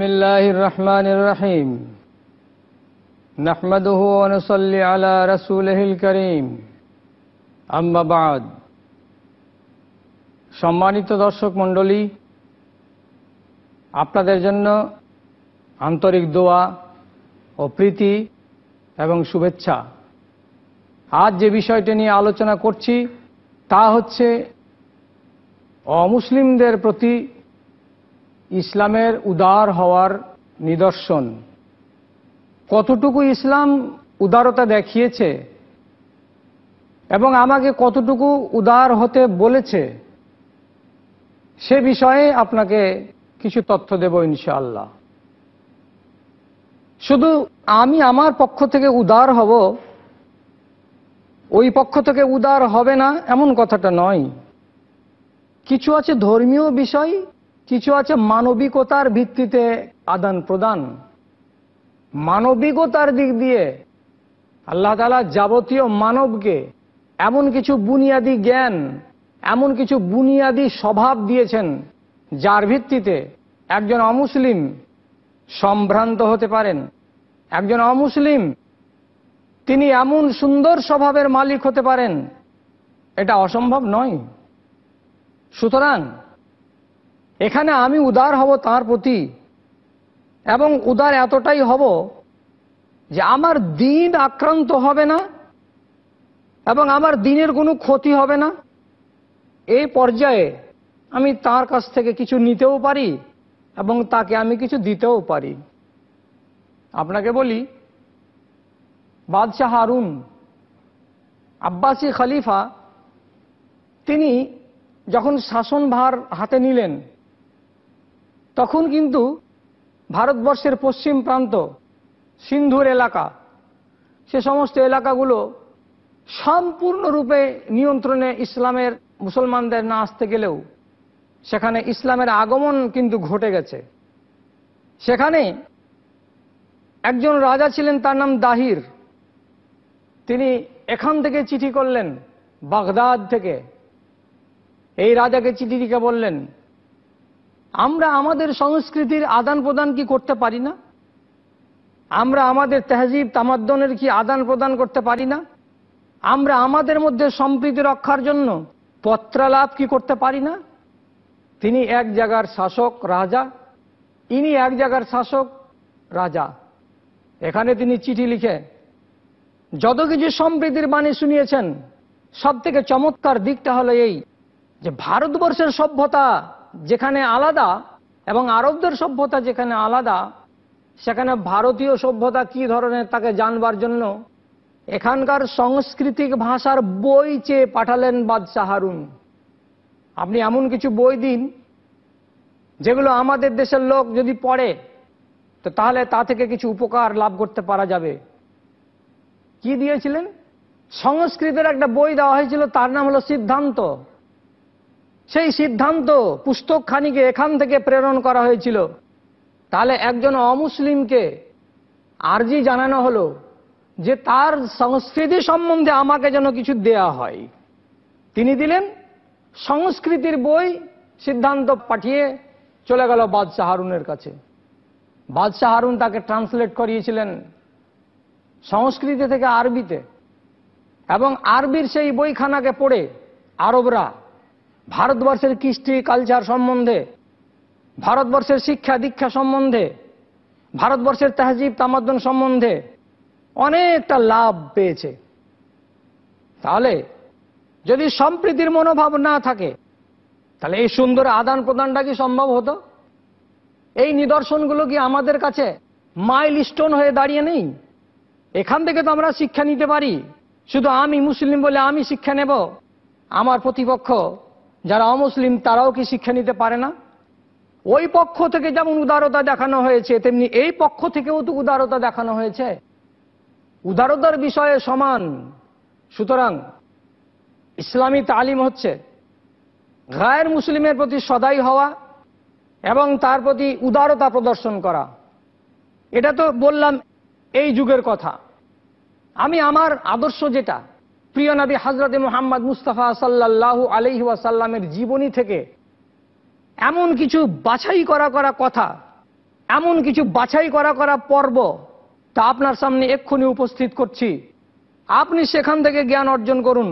بسم الله الرحمن الرحيم نحمده ونصلي على رسوله الكريم أما بعد সম্মানিত দর্শক মণ্ডলী আপনাদের জন্য আন্তরিক দোয়া ও প্রীতি এবং শুভেচ্ছা আজ যে বিষয়টি নিয়ে আলোচনা করছি তা হচ্ছে অমুসলিমদের প্রতি ইসলামের উদার হওয়ার নিদর্শন কতটুকু ইসলাম উদারতা দেখিয়েছে এবং আমাকে কতটুকু উদার হতে বলেছে সে বিষয়ে আপনাকে কিছু তথ্য দেব ইনশাআল্লাহ শুধু আমি আমার পক্ষ থেকে উদার হব ওই পক্ষ থেকে উদার হবে না এমন কথাটা নয় কিছু আছে ধর্মীয় বিষয় কিছু আছে মানবিকতার ভিত্তিতে আদান প্রদান মানবিকতার দিক দিয়ে আল্লাহ তালা যাবতীয় মানবকে এমন কিছু বুনিয়াদি জ্ঞান এমন কিছু বুনিয়াদি স্বভাব দিয়েছেন যার ভিত্তিতে একজন অমুসলিম সম্ভ্রান্ত হতে পারেন একজন অমুসলিম তিনি এমন সুন্দর স্বভাবের মালিক হতে পারেন এটা অসম্ভব নয় সুতরাং এখানে আমি উদার হব তার প্রতি এবং উদার এতটাই হব যে আমার দিন আক্রান্ত হবে না এবং আমার দিনের কোনো ক্ষতি হবে না এই পর্যায়ে আমি তার কাছ থেকে কিছু নিতেও পারি এবং তাকে আমি কিছু দিতেও পারি আপনাকে বলি বাদশাহ হারুন আব্বাসী খলিফা তিনি যখন শাসনভার হাতে নিলেন তখন কিন্তু ভারতবর্ষের পশ্চিম প্রান্ত সিন্ধুর এলাকা সে সমস্ত এলাকাগুলো সম্পূর্ণরূপে নিয়ন্ত্রণে ইসলামের মুসলমানদের না আসতে গেলেও সেখানে ইসলামের আগমন কিন্তু ঘটে গেছে সেখানে একজন রাজা ছিলেন তার নাম দাহির তিনি এখান থেকে চিঠি করলেন বাগদাদ থেকে এই রাজাকে চিঠি দিকে বললেন আমরা আমাদের সংস্কৃতির আদান প্রদান কি করতে পারি না আমরা আমাদের তেহজিব তামাদ্দনের কি আদান প্রদান করতে পারি না আমরা আমাদের মধ্যে সম্প্রীতি রক্ষার জন্য পত্রালাভ কি করতে পারি না তিনি এক জায়গার শাসক রাজা ইনি এক জায়গার শাসক রাজা এখানে তিনি চিঠি লিখে যত কিছু সম্প্রীতির বাণী শুনিয়েছেন সব থেকে চমৎকার দিকটা হলো এই যে ভারতবর্ষের সভ্যতা যেখানে আলাদা এবং আরবদের সভ্যতা যেখানে আলাদা সেখানে ভারতীয় সভ্যতা কি ধরনের তাকে জানবার জন্য এখানকার সাংস্কৃতিক ভাষার বই চেয়ে পাঠালেন বাদশাহারুন হারুন আপনি এমন কিছু বই দিন যেগুলো আমাদের দেশের লোক যদি পড়ে তো তাহলে তা থেকে কিছু উপকার লাভ করতে পারা যাবে কি দিয়েছিলেন সংস্কৃতের একটা বই দেওয়া হয়েছিল তার নাম হলো সিদ্ধান্ত সেই সিদ্ধান্ত পুস্তকখানিকে এখান থেকে প্রেরণ করা হয়েছিল তাহলে একজন অমুসলিমকে আর্জি জানানো হলো যে তার সংস্কৃতি সম্বন্ধে আমাকে যেন কিছু দেয়া হয় তিনি দিলেন সংস্কৃতির বই সিদ্ধান্ত পাঠিয়ে চলে গেল বাদশাহ হারুনের কাছে বাদশাহ হারুন তাকে ট্রান্সলেট করিয়েছিলেন সংস্কৃতি থেকে আরবিতে এবং আরবির সেই বইখানাকে পড়ে আরবরা ভারতবর্ষের কৃষ্টি কালচার সম্বন্ধে ভারতবর্ষের শিক্ষা দীক্ষা সম্বন্ধে ভারতবর্ষের তেহজিব তামাদ্দন সম্বন্ধে অনেকটা লাভ পেয়েছে তাহলে যদি সম্প্রীতির মনোভাব না থাকে তাহলে এই সুন্দর আদান প্রদানটা কি সম্ভব হতো এই নিদর্শনগুলো কি আমাদের কাছে মাইল স্টোন হয়ে দাঁড়িয়ে নেই এখান থেকে তো আমরা শিক্ষা নিতে পারি শুধু আমি মুসলিম বলে আমি শিক্ষা নেব আমার প্রতিপক্ষ যারা অমুসলিম তারাও কি শিক্ষা নিতে পারে না ওই পক্ষ থেকে যেমন উদারতা দেখানো হয়েছে তেমনি এই পক্ষ থেকেও তো উদারতা দেখানো হয়েছে উদারতার বিষয়ে সমান সুতরাং ইসলামী তালিম হচ্ছে গায়ের মুসলিমের প্রতি সদাই হওয়া এবং তার প্রতি উদারতা প্রদর্শন করা এটা তো বললাম এই যুগের কথা আমি আমার আদর্শ যেটা প্রিয় নবী হজরত মোহাম্মদ মুস্তাফা সাল্লাহ আলহি ওয়াসাল্লামের জীবনী থেকে এমন কিছু বাছাই করা করা কথা এমন কিছু বাছাই করা করা পর্ব তা আপনার সামনে এক্ষুনি উপস্থিত করছি আপনি সেখান থেকে জ্ঞান অর্জন করুন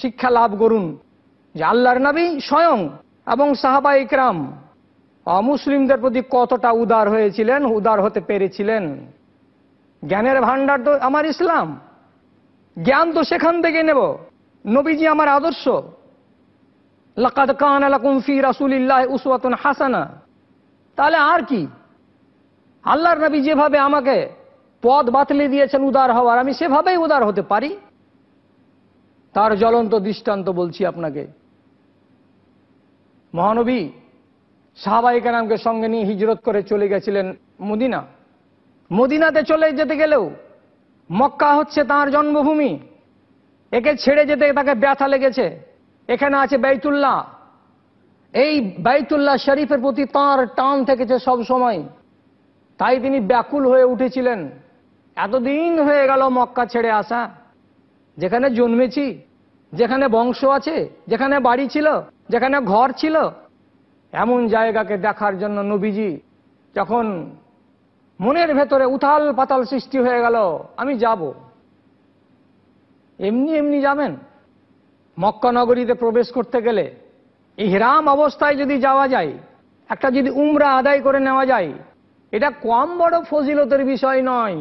শিক্ষা লাভ করুন যে আল্লাহর নবী স্বয়ং এবং সাহাবা ইকরাম অমুসলিমদের প্রতি কতটা উদার হয়েছিলেন উদার হতে পেরেছিলেন জ্ঞানের ভাণ্ডার তো আমার ইসলাম জ্ঞান তো সেখান থেকে নেব নবীজি আমার আদর্শ লাকাদ কান আলাকুমফি রাসুলিল্লাহ উসওয়াতুন হাসানা তাহলে আর কি আল্লাহর নবী যেভাবে আমাকে পদ বাতলে দিয়েছেন উদার হওয়ার আমি সেভাবেই উদার হতে পারি তার জ্বলন্ত দৃষ্টান্ত বলছি আপনাকে মহানবী সাহাবাহিকা নামকে সঙ্গে নিয়ে হিজরত করে চলে গেছিলেন মদিনা মদিনাতে চলে যেতে গেলেও মক্কা হচ্ছে তার জন্মভূমি একে ছেড়ে যেতে তাকে ব্যথা লেগেছে এখানে আছে বাইতুল্লাহ এই বাইতুল্লাহ শরীফের প্রতি তাঁর টান থেকেছে সব সময় তাই তিনি ব্যাকুল হয়ে উঠেছিলেন এতদিন হয়ে গেল মক্কা ছেড়ে আসা যেখানে জন্মেছি যেখানে বংশ আছে যেখানে বাড়ি ছিল যেখানে ঘর ছিল এমন জায়গাকে দেখার জন্য নবীজি যখন মনের ভেতরে উথাল পাতাল সৃষ্টি হয়ে গেল আমি যাব এমনি এমনি যাবেন মক্কানগরীতে প্রবেশ করতে গেলে ইহরাম অবস্থায় যদি যাওয়া যায় একটা যদি উমরা আদায় করে নেওয়া যায় এটা কম বড় ফজিলতের বিষয় নয়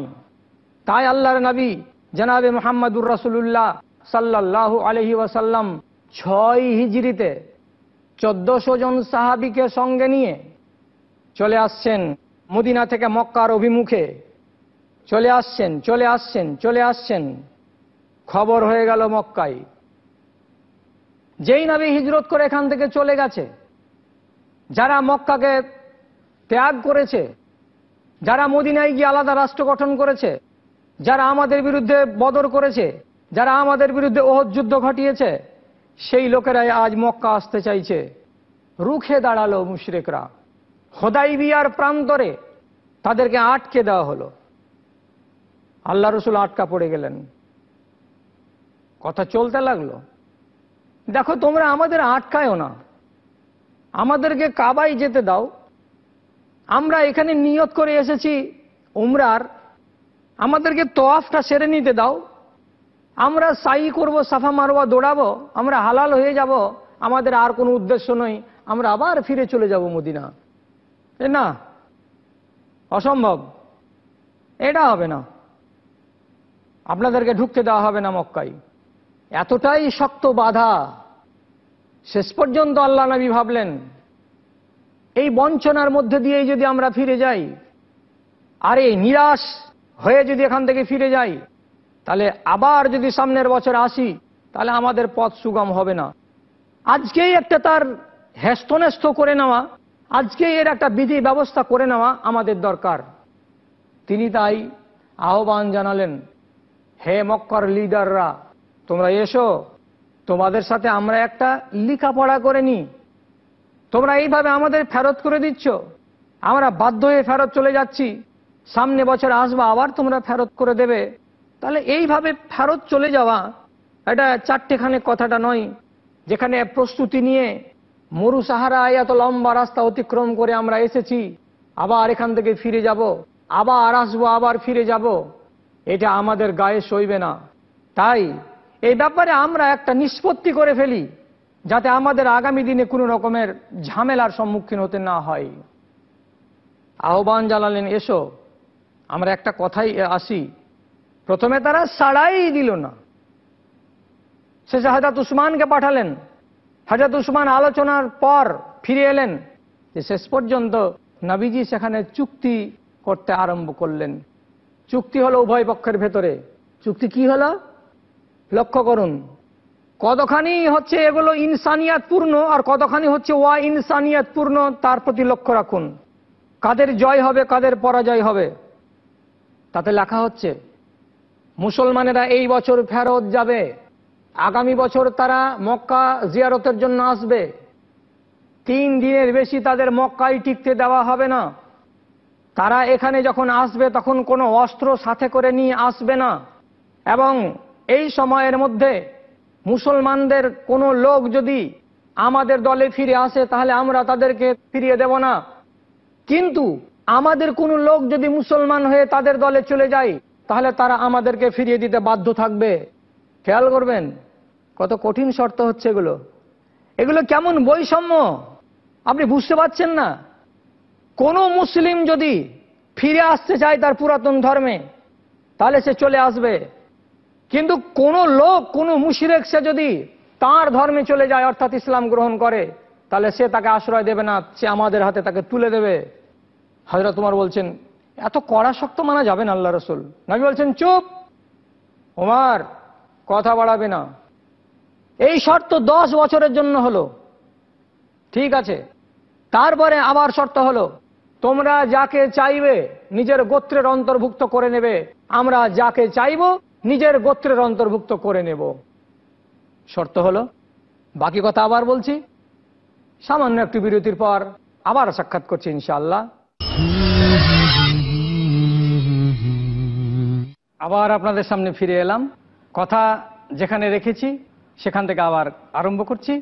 তাই আল্লাহর নবী জানাবে মোহাম্মদুর রাসুল্লাহ সাল্লাহ আলহি ওয়াসাল্লাম ছয় হিজড়িতে চোদ্দশো জন সাহাবিকে সঙ্গে নিয়ে চলে আসছেন মদিনা থেকে মক্কার অভিমুখে চলে আসছেন চলে আসছেন চলে আসছেন খবর হয়ে গেল মক্কায় যেই নাবি হিজরত করে এখান থেকে চলে গেছে যারা মক্কাকে ত্যাগ করেছে যারা মদিনায় গিয়ে আলাদা রাষ্ট্র গঠন করেছে যারা আমাদের বিরুদ্ধে বদর করেছে যারা আমাদের বিরুদ্ধে ওহদ যুদ্ধ ঘটিয়েছে সেই লোকেরাই আজ মক্কা আসতে চাইছে রুখে দাঁড়ালো মুশরেকরা বিয়ার প্রান্তরে তাদেরকে আটকে দেওয়া হলো আল্লাহ রসুল আটকা পড়ে গেলেন কথা চলতে লাগলো দেখো তোমরা আমাদের আটকায়ও না আমাদেরকে কাবাই যেতে দাও আমরা এখানে নিয়ত করে এসেছি উমরার আমাদেরকে তোয়াফটা সেরে নিতে দাও আমরা সাই করব সাফা মারোয়া দৌড়াবো আমরা হালাল হয়ে যাব আমাদের আর কোনো উদ্দেশ্য নই আমরা আবার ফিরে চলে যাব মদিনা না অসম্ভব এটা হবে না আপনাদেরকে ঢুকতে দেওয়া হবে না মক্কাই এতটাই শক্ত বাধা শেষ পর্যন্ত আল্লাহ নবী ভাবলেন এই বঞ্চনার মধ্যে দিয়েই যদি আমরা ফিরে যাই আরে নিরাশ হয়ে যদি এখান থেকে ফিরে যাই তাহলে আবার যদি সামনের বছর আসি তাহলে আমাদের পথ সুগম হবে না আজকেই একটা তার হেস্তনেস্ত করে নেওয়া আজকে এর একটা বিধি ব্যবস্থা করে নেওয়া আমাদের দরকার তিনি তাই আহ্বান জানালেন হে মক্কর লিডাররা তোমরা এসো তোমাদের সাথে আমরা একটা লেখাপড়া করে নিই তোমরা এইভাবে আমাদের ফেরত করে দিচ্ছ আমরা বাধ্য হয়ে ফেরত চলে যাচ্ছি সামনে বছর আসবা আবার তোমরা ফেরত করে দেবে তাহলে এইভাবে ফেরত চলে যাওয়া এটা চারটেখানে কথাটা নয় যেখানে প্রস্তুতি নিয়ে মরু সাহারায় এত লম্বা রাস্তা অতিক্রম করে আমরা এসেছি আবার এখান থেকে ফিরে যাব আবার আসবো আবার ফিরে যাব এটা আমাদের গায়ে সইবে না তাই এই ব্যাপারে আমরা একটা নিষ্পত্তি করে ফেলি যাতে আমাদের আগামী দিনে কোনো রকমের ঝামেলার সম্মুখীন হতে না হয় আহ্বান জানালেন এসো আমরা একটা কথাই আসি প্রথমে তারা সাড়াই দিল না সে শাহাদাত উসমানকে পাঠালেন হজরত উসমান আলোচনার পর ফিরে এলেন যে শেষ পর্যন্ত নাবিজি সেখানে চুক্তি করতে আরম্ভ করলেন চুক্তি হলো উভয় পক্ষের ভেতরে চুক্তি কি হলো লক্ষ্য করুন কতখানি হচ্ছে এগুলো ইনসানিয়াতপূর্ণ আর কতখানি হচ্ছে ওয়া ইনসানিয়াতপূর্ণ তার প্রতি লক্ষ্য রাখুন কাদের জয় হবে কাদের পরাজয় হবে তাতে লেখা হচ্ছে মুসলমানেরা এই বছর ফেরত যাবে আগামী বছর তারা মক্কা জিয়ারতের জন্য আসবে তিন দিনের বেশি তাদের মক্কাই টিকতে দেওয়া হবে না তারা এখানে যখন আসবে তখন কোনো অস্ত্র সাথে করে নিয়ে আসবে না এবং এই সময়ের মধ্যে মুসলমানদের কোনো লোক যদি আমাদের দলে ফিরে আসে তাহলে আমরা তাদেরকে ফিরিয়ে দেব না কিন্তু আমাদের কোনো লোক যদি মুসলমান হয়ে তাদের দলে চলে যায় তাহলে তারা আমাদেরকে ফিরিয়ে দিতে বাধ্য থাকবে খেয়াল করবেন কত কঠিন শর্ত হচ্ছে এগুলো এগুলো কেমন বৈষম্য আপনি বুঝতে পারছেন না কোনো মুসলিম যদি ফিরে আসতে চায় তার পুরাতন ধর্মে তাহলে সে চলে আসবে কিন্তু কোনো লোক কোন মুশিরেক সে যদি তার ধর্মে চলে যায় অর্থাৎ ইসলাম গ্রহণ করে তাহলে সে তাকে আশ্রয় দেবে না সে আমাদের হাতে তাকে তুলে দেবে হাজরা তোমার বলছেন এত কড়া শক্ত মানা যাবে না আল্লাহ রসুল নবী বলছেন চুপ ওমার কথা বাড়াবে না এই শর্ত দশ বছরের জন্য হলো ঠিক আছে তারপরে আবার শর্ত হলো তোমরা যাকে চাইবে নিজের গোত্রের অন্তর্ভুক্ত করে নেবে আমরা যাকে চাইব নিজের গোত্রের অন্তর্ভুক্ত করে নেব শর্ত হলো বাকি কথা আবার বলছি সামান্য একটু বিরতির পর আবার সাক্ষাৎ করছি ইনশাল্লাহ আবার আপনাদের সামনে ফিরে এলাম কথা যেখানে রেখেছি সেখান থেকে আবার আরম্ভ করছি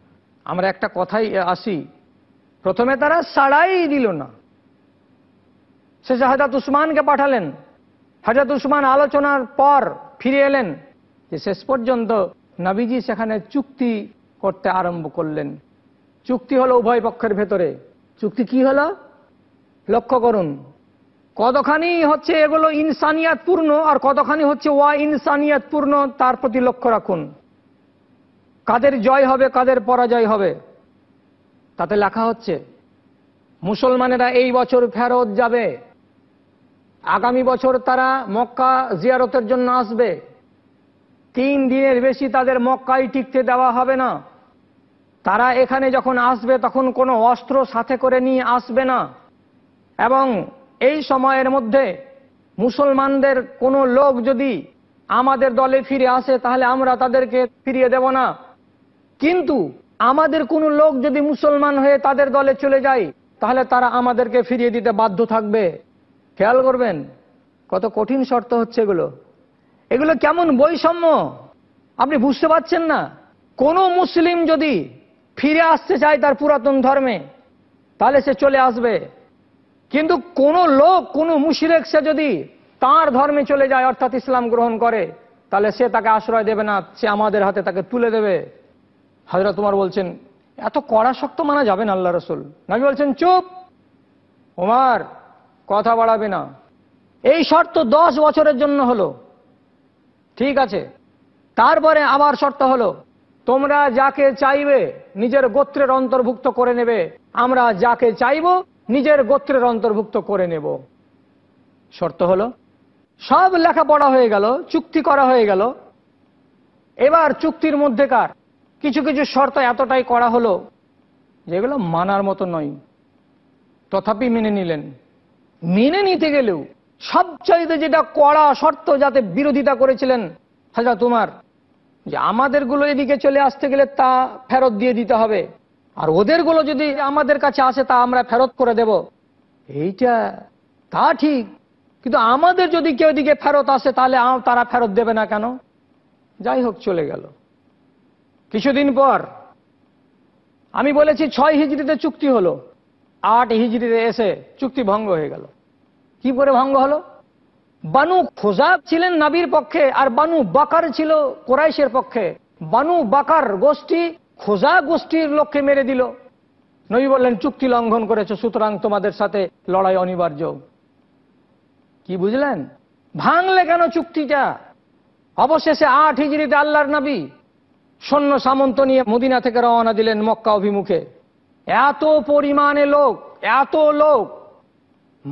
আমরা একটা কথাই আসি প্রথমে তারা সাড়াই দিল না শেষে হাজাত উসমানকে পাঠালেন হাজাত উসমান আলোচনার পর ফিরে এলেন যে শেষ পর্যন্ত নবীজি সেখানে চুক্তি করতে আরম্ভ করলেন চুক্তি হলো উভয় পক্ষের ভেতরে চুক্তি কি হলো লক্ষ্য করুন কতখানি হচ্ছে এগুলো ইনসানিয়াতপূর্ণ আর কতখানি হচ্ছে ওয়া ইনসানিয়াতপূর্ণ তার প্রতি লক্ষ্য রাখুন কাদের জয় হবে কাদের পরাজয় হবে তাতে লেখা হচ্ছে মুসলমানেরা এই বছর ফেরত যাবে আগামী বছর তারা মক্কা জিয়ারতের জন্য আসবে তিন দিনের বেশি তাদের মক্কাই টিকতে দেওয়া হবে না তারা এখানে যখন আসবে তখন কোনো অস্ত্র সাথে করে নিয়ে আসবে না এবং এই সময়ের মধ্যে মুসলমানদের কোনো লোক যদি আমাদের দলে ফিরে আসে তাহলে আমরা তাদেরকে ফিরিয়ে দেব না কিন্তু আমাদের কোনো লোক যদি মুসলমান হয়ে তাদের দলে চলে যায় তাহলে তারা আমাদেরকে ফিরিয়ে দিতে বাধ্য থাকবে খেয়াল করবেন কত কঠিন শর্ত হচ্ছে এগুলো এগুলো কেমন বৈষম্য আপনি বুঝতে পারছেন না কোনো মুসলিম যদি ফিরে আসতে চায় তার পুরাতন ধর্মে তাহলে সে চলে আসবে কিন্তু কোন লোক কোন মুশিরেক সে যদি তার ধর্মে চলে যায় অর্থাৎ ইসলাম গ্রহণ করে তাহলে সে তাকে আশ্রয় দেবে না সে আমাদের হাতে তাকে তুলে দেবে হাজরা তোমার বলছেন এত কড়া শক্ত মানা যাবে না আল্লাহ রসুল নাকি বলছেন চুপ ওমার কথা বাড়াবে না এই শর্ত দশ বছরের জন্য হলো ঠিক আছে তারপরে আবার শর্ত হলো তোমরা যাকে চাইবে নিজের গোত্রের অন্তর্ভুক্ত করে নেবে আমরা যাকে চাইব নিজের গোত্রের অন্তর্ভুক্ত করে নেব শর্ত হলো সব লেখাপড়া হয়ে গেল চুক্তি করা হয়ে গেল এবার চুক্তির মধ্যেকার কিছু কিছু শর্ত এতটাই করা হলো যেগুলো মানার মতো নয় তথাপি মেনে নিলেন মেনে নিতে গেলেও সবচাইতে যেটা কড়া শর্ত যাতে বিরোধিতা করেছিলেন হাজা তোমার যে আমাদেরগুলো এদিকে চলে আসতে গেলে তা ফেরত দিয়ে দিতে হবে আর ওদেরগুলো যদি আমাদের কাছে আসে তা আমরা ফেরত করে দেব এইটা তা ঠিক কিন্তু আমাদের যদি কেউ দিকে ফেরত আসে তাহলে তারা ফেরত দেবে না কেন যাই হোক চলে গেল কিছুদিন পর আমি বলেছি ছয় হিজড়িতে চুক্তি হলো আট হিজড়িতে এসে চুক্তি ভঙ্গ হয়ে গেল কি করে ভঙ্গ হলো বানু খোজাব ছিলেন নাবির পক্ষে আর বানু বাকার ছিল কোরাইশের পক্ষে বানু বাকার গোষ্ঠী খোজা গোষ্ঠীর লোককে মেরে দিল নই বললেন চুক্তি লঙ্ঘন করেছে সুতরাং তোমাদের সাথে লড়াই অনিবার্য কি বুঝলেন ভাঙলে কেন চুক্তিটা অবশেষে আট হিজড়িতে আল্লাহর নাবী সৈন্য সামন্ত নিয়ে মদিনা থেকে রওনা দিলেন মক্কা অভিমুখে এত পরিমাণে লোক এত লোক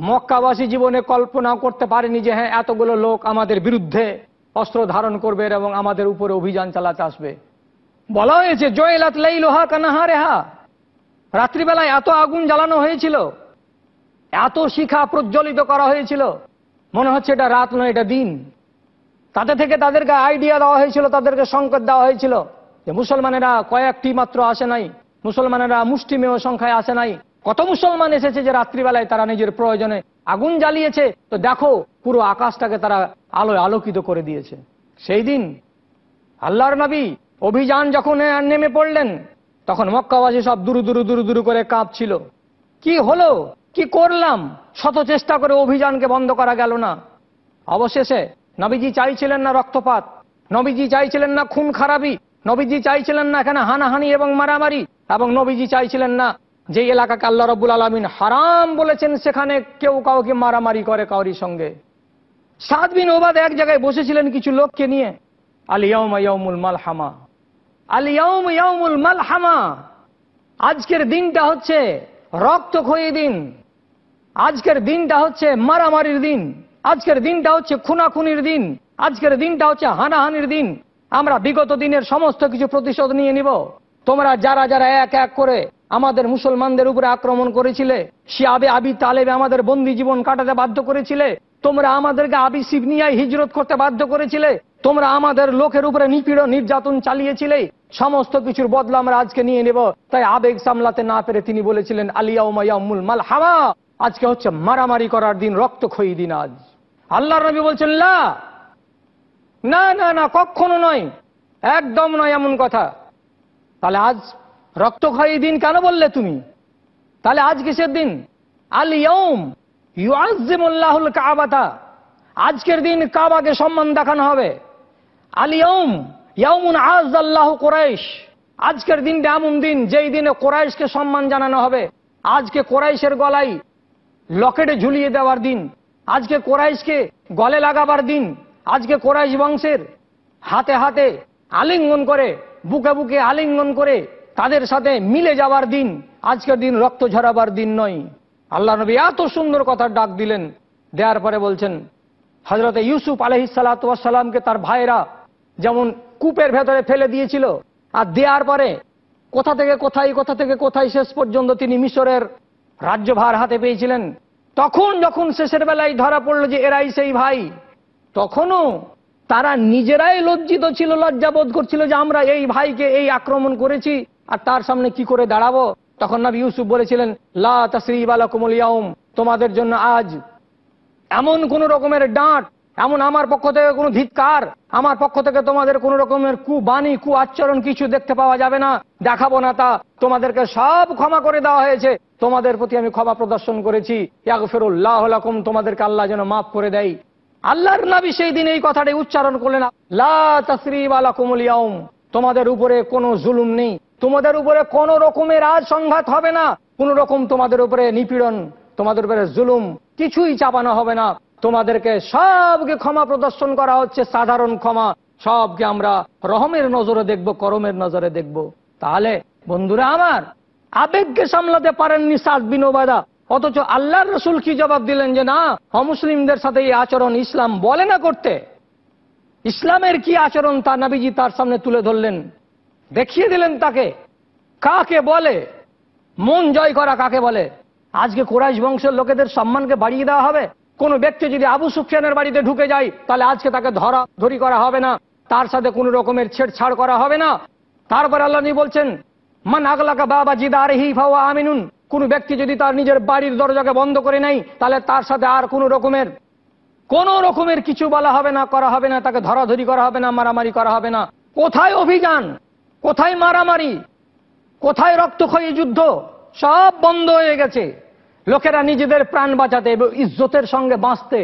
মক্কাবাসী জীবনে কল্পনা করতে পারেনি যে হ্যাঁ এতগুলো লোক আমাদের বিরুদ্ধে অস্ত্র ধারণ করবে এবং আমাদের উপরে অভিযান চালাতে আসবে বলা হয়েছে জয়লাত লাই লোহা কানাহা রেহা রাত্রিবেলায় এত আগুন জ্বালানো হয়েছিল এত শিখা প্রজ্বলিত করা হয়েছিল মনে হচ্ছে এটা রাত নয় এটা দিন তাতে থেকে তাদেরকে আইডিয়া দেওয়া হয়েছিল তাদেরকে সংকট দেওয়া হয়েছিল যে মুসলমানেরা কয়েকটি মাত্র আসে নাই মুসলমানেরা মুষ্টিমেয় সংখ্যায় আসে নাই কত মুসলমান এসেছে যে রাত্রিবেলায় তারা নিজের প্রয়োজনে আগুন জ্বালিয়েছে তো দেখো পুরো আকাশটাকে তারা আলোয় আলোকিত করে দিয়েছে সেই দিন আল্লাহর নবী অভিযান যখন নেমে পড়লেন তখন মক্কাবাসী সব দূর দূর দূর দূর করে কাঁপছিল কি হলো কি করলাম শত চেষ্টা করে অভিযানকে বন্ধ করা গেল না অবশেষে নবীজি চাইছিলেন না রক্তপাত নবীজি চাইছিলেন না খুন খারাপি নবীজি চাইছিলেন না এখানে হানাহানি এবং মারামারি এবং নবীজি চাইছিলেন না যে এলাকাকে আল্লাহ রবুল আলমিন হারাম বলেছেন সেখানে কেউ কাউকে মারামারি করে কাউরির সঙ্গে সাত বিন ওবাদ এক জায়গায় বসেছিলেন কিছু লোককে নিয়ে আলিয়াউমা ইয়াউমুল মাল হামা আলিয়ম ইয়মুল মালহামা আজকের দিনটা হচ্ছে রক্ত খয়ে দিন আজকের দিনটা হচ্ছে মারামারির দিন আজকের দিনটা হচ্ছে খুনাখুনির দিন আজকের দিনটা হচ্ছে হানাহানির দিন আমরা বিগত দিনের সমস্ত কিছু প্রতিশোধ নিয়ে নিব তোমরা যারা যারা এক এক করে আমাদের মুসলমানদের উপরে আক্রমণ করেছিলে সে আবে আবি তালেবে আমাদের বন্দি জীবন কাটাতে বাধ্য করেছিলে তোমরা আমাদেরকে আবি সিবনিয়ায় হিজরত করতে বাধ্য করেছিলে তোমরা আমাদের লোকের উপরে নিপীড়ন নির্যাতন চালিয়েছিলে সমস্ত কিছুর বদলা আমরা আজকে নিয়ে নেব তাই আবেগ সামলাতে না পেরে তিনি বলেছিলেন আলিয়াউমায়ামুল মাল হাওয়া আজকে হচ্ছে মারামারি করার দিন রক্ত রক্তক্ষয়ী দিন আজ আল্লাহ রবি বলছেন না না না কখনো নয় একদম নয় এমন কথা তাহলে আজ রক্ত রক্তক্ষয়ী দিন কেন বললে তুমি তাহলে আজ কিসের দিন আলিয়ম ইউআজিমুল্লাহুল কাবাতা আজকের দিন কাবাকে সম্মান দেখানো হবে আলিয়ম ইয়ামুন আজ আল্লাহ কোরাইশ আজকের দিনটা এমন দিন যেই দিনে কোরাইশকে সম্মান জানানো হবে আজকে কোরাইশের গলায় লকেটে ঝুলিয়ে দেওয়ার দিন আজকে কোরাইশকে গলে লাগাবার দিন আজকে কোরাইশ বংশের হাতে হাতে আলিঙ্গন করে বুকে বুকে আলিঙ্গন করে তাদের সাথে মিলে যাওয়ার দিন আজকের দিন রক্ত ঝরাবার দিন নয় আল্লাহ নবী এত সুন্দর কথা ডাক দিলেন দেওয়ার পরে বলছেন হজরত ইউসুফ আলহিসাল্লামকে তার ভাইরা যেমন কূপের ভেতরে ফেলে দিয়েছিল আর দেওয়ার পরে কোথা থেকে কোথায় কোথা থেকে কোথায় শেষ পর্যন্ত তিনি মিশরের রাজ্যভার হাতে পেয়েছিলেন তখন যখন শেষের বেলায় ধরা পড়ল যে এরাই সেই ভাই তখনও তারা নিজেরাই লজ্জিত ছিল লজ্জাবোধ করছিল যে আমরা এই ভাইকে এই আক্রমণ করেছি আর তার সামনে কি করে দাঁড়াবো তখন নবী ইউসুফ বলেছিলেন লা তাসরিবালা কুমলিয়াউম তোমাদের জন্য আজ এমন কোন রকমের ডাঁট এমন আমার পক্ষ থেকে কোনো ধিৎকার আমার পক্ষ থেকে তোমাদের কোনো রকমের কু বাণী কু আচরণ কিছু দেখতে পাওয়া যাবে না দেখাবো না তা তোমাদেরকে সব ক্ষমা করে দেওয়া হয়েছে তোমাদের প্রতি আমি ক্ষমা প্রদর্শন করেছি ইয়াগফিরুল্লাহ তোমাদেরকে আল্লাহ যেন মাফ করে দেয় আল্লাহর নাবি সেই দিন এই কথাটি উচ্চারণ করলেন লা তোমাদের উপরে কোনো জুলুম নেই তোমাদের উপরে কোনো রকমের আজ সংঘাত হবে না কোন রকম তোমাদের উপরে নিপীড়ন তোমাদের উপরে জুলুম কিছুই চাপানো হবে না তোমাদেরকে সবকে ক্ষমা প্রদর্শন করা হচ্ছে সাধারণ ক্ষমা সবকে আমরা রহমের নজরে দেখব করমের নজরে দেখব তাহলে বন্ধুরা আমার আবেগকে সামলাতে পারেননি সাদ বিনোবাদা অথচ আল্লাহর রসুল কি জবাব দিলেন যে না অমুসলিমদের সাথে এই আচরণ ইসলাম বলে না করতে ইসলামের কি আচরণ তা নাবিজি তার সামনে তুলে ধরলেন দেখিয়ে দিলেন তাকে কাকে বলে মন জয় করা কাকে বলে আজকে কোরাইশ বংশের লোকেদের সম্মানকে বাড়িয়ে দেওয়া হবে কোনো ব্যক্তি যদি আবু সুফিয়ানের বাড়িতে ঢুকে যায় তাহলে আজকে তাকে ধরা ধরি করা হবে না তার সাথে কোনো রকমের ছেড়ছাড় করা হবে না তারপর আল্লাহ বলছেন মান আগলাকা বাবা জিদা হি হিফাওয়া আমিনুন কোনো ব্যক্তি যদি তার নিজের বাড়ির দরজাকে বন্ধ করে নেয় তাহলে তার সাথে আর কোনো রকমের কোনো রকমের কিছু বলা হবে না করা হবে না তাকে ধরাধরি করা হবে না মারামারি করা হবে না কোথায় অভিযান কোথায় মারামারি কোথায় রক্তক্ষয়ী যুদ্ধ সব বন্ধ হয়ে গেছে লোকেরা নিজেদের প্রাণ বাঁচাতে এবং ইজ্জতের সঙ্গে বাঁচতে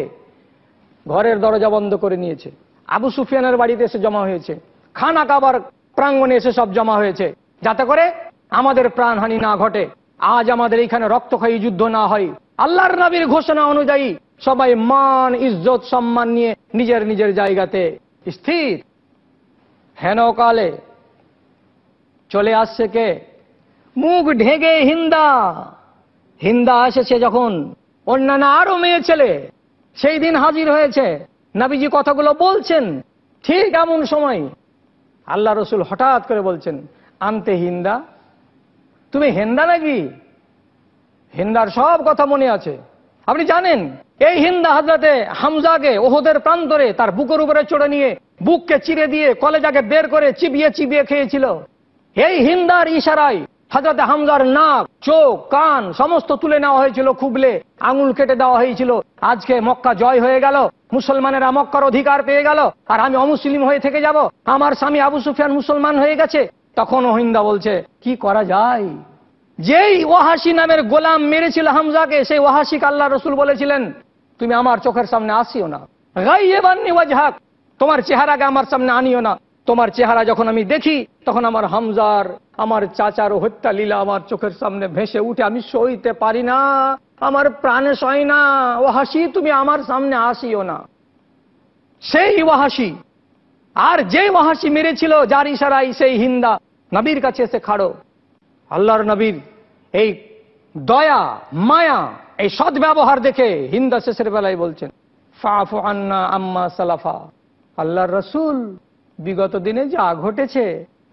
ঘরের দরজা বন্ধ করে নিয়েছে আবু সুফিয়ানের বাড়িতে এসে জমা হয়েছে খানা কাবার প্রাঙ্গণে এসে সব জমা হয়েছে যাতে করে আমাদের প্রাণহানি না ঘটে আজ আমাদের এখানে রক্তক্ষয়ী যুদ্ধ না হয় আল্লাহর নবীর ঘোষণা অনুযায়ী সবাই মান ইজ্জত সম্মান নিয়ে নিজের নিজের জায়গাতে স্থির হেনকালে চলে আসছে কে মুখ ঢেগে হিন্দা হিন্দা এসেছে যখন অন্যান্য আরো মেয়ে ছেলে সেই দিন হাজির হয়েছে নাবিজি কথাগুলো বলছেন ঠিক এমন সময় আল্লাহ রসুল হঠাৎ করে বলছেন আনতে হিন্দা তুমি হিন্দা নাকি হিন্দার সব কথা মনে আছে আপনি জানেন এই হিন্দা হাজরাতে হামজাকে ওহদের প্রান্তরে তার বুকের উপরে চড়ে নিয়ে বুককে চিরে দিয়ে কলেজাকে বের করে চিবিয়ে চিবিয়ে খেয়েছিল এই হিন্দার ইশারায় হজরত হামজার নাক চোখ কান সমস্ত তুলে নেওয়া হয়েছিল খুবলে আঙুল কেটে দেওয়া হয়েছিল আজকে মক্কা জয় হয়ে গেল মুসলমানেরা মক্কার অধিকার পেয়ে গেল আর আমি অমুসলিম হয়ে থেকে যাব আমার স্বামী আবু সুফিয়ান মুসলমান হয়ে গেছে তখন ওহিন্দা বলছে কি করা যায় যেই ওয়াহাসি নামের গোলাম মেরেছিল হামজাকে সেই ওহাসিক আল্লাহ রসুল বলেছিলেন তুমি আমার চোখের সামনে আসিও না তোমার চেহারাকে আমার সামনে আনিও না তোমার চেহারা যখন আমি দেখি তখন আমার হামজার আমার চাচার হত্যা লীলা আমার চোখের সামনে ভেসে উঠে আমি সইতে পারি না আমার প্রাণে সয় না ও হাসি তুমি আমার সামনে আসিও না সেই ওয়াহাসি আর যে ওয়াহাসি মেরেছিল যার ইশারাই সেই হিন্দা নবীর কাছে এসে খাড়ো আল্লাহর নবীর এই দয়া মায়া এই সদ্ব্যবহার ব্যবহার দেখে হিন্দা শেষের বেলায় বলছেন ফাফু আন্না আম্মা সালাফা আল্লাহর রসুল বিগত দিনে যা ঘটেছে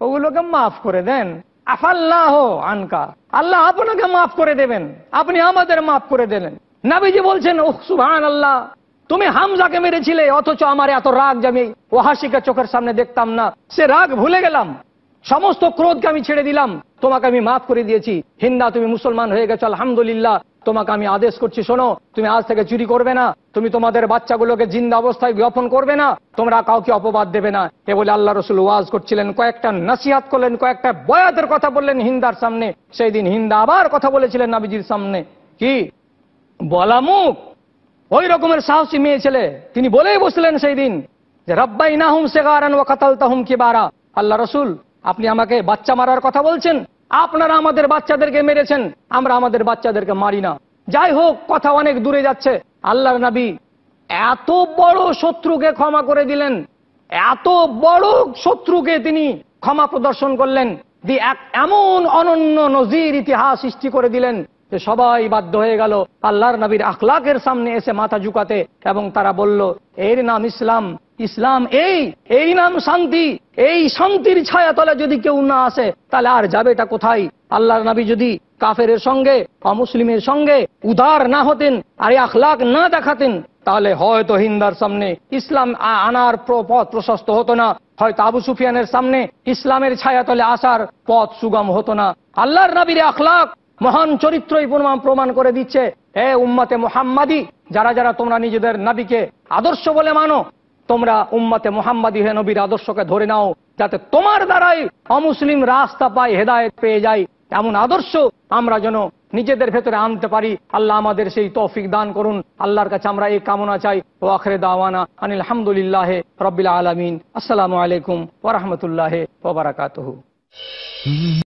ওগুলোকে মাফ করে দেন আফাল্লাহ আনকা আল্লাহ আপনাকে মাফ করে দেবেন আপনি আমাদের মাফ করে দিলেন নাবিজি বলছেন ও সুহান আল্লাহ তুমি হামজাকে মেরেছিলে অথচ আমার এত রাগ যে আমি ও হাসিকে চোখের সামনে দেখতাম না সে রাগ ভুলে গেলাম সমস্ত ক্রোধকে আমি ছেড়ে দিলাম তোমাকে আমি মাফ করে দিয়েছি হিন্দা তুমি মুসলমান হয়ে গেছো আলহামদুলিল্লাহ তোমাকে আমি আদেশ করছি শোনো তুমি আজ থেকে চুরি করবে না তুমি তোমাদের বাচ্চাগুলোকে জিন্দা অবস্থায় জ্ঞাপন করবে না তোমরা কাউকে অপবাদ দেবে না এ বলে আল্লাহ রসুল ওয়াজ করছিলেন কয়েকটা নাসিহাত করলেন কয়েকটা বয়াতের কথা বললেন হিন্দার সামনে সেই দিন হিন্দা আবার কথা বলেছিলেন নাবিজির সামনে কি বলা মুখ ওই রকমের সাহসী মেয়ে ছেলে তিনি বলেই বসলেন সেই দিন যে রব্বাই না হুম গারান ও কাতাল তাহুম বারা আল্লাহ রসুল আপনি আমাকে বাচ্চা মারার কথা বলছেন আপনারা আমাদের বাচ্চাদেরকে মেরেছেন আমরা আমাদের বাচ্চাদেরকে মারি না যাই হোক কথা অনেক দূরে যাচ্ছে আল্লাহর নবী এত বড় শত্রুকে ক্ষমা করে দিলেন এত বড় শত্রুকে তিনি ক্ষমা প্রদর্শন করলেন এক এমন অনন্য নজির ইতিহাস সৃষ্টি করে দিলেন যে সবাই বাধ্য হয়ে গেল আল্লাহর নবীর আখলাকের সামনে এসে মাথা ঝুকাতে এবং তারা বলল এর নাম ইসলাম ইসলাম এই এই নাম শান্তি এই শান্তির ছায়া তলে যদি কেউ না আসে তাহলে আর যাবে এটা কোথায় আল্লাহর নবী যদি কাফের সঙ্গে অমুসলিমের সঙ্গে উদার না হতেন আর আখলাক না দেখাতেন তাহলে হয়তো হিন্দার সামনে ইসলাম আনার পথ প্রশস্ত হতো না হয়তো আবু সুফিয়ানের সামনে ইসলামের ছায়াতলে আসার পথ সুগম হতো না আল্লাহর নবীর আখলাক মহান চরিত্রই প্রমাণ করে দিচ্ছে এ উম্মাতে মোহাম্মাদি যারা যারা তোমরা নিজেদের নাবিকে আদর্শ বলে মানো তোমরা উম্মাতে মোহাম্মদ হে নবীর আদর্শকে ধরে নাও যাতে তোমার দ্বারাই অমুসলিম রাস্তা পায় হেদায়ত পেয়ে যায় এমন আদর্শ আমরা যেন নিজেদের ভেতরে আনতে পারি আল্লাহ আমাদের সেই তৌফিক দান করুন আল্লাহর কাছে আমরা এই কামনা চাই ও আখরে দাওয়ানা আনিল হামদুলিল্লাহ রবিল আলমিন আসসালামু আলাইকুম ওরহমতুল্লাহ ওবরাকাতহ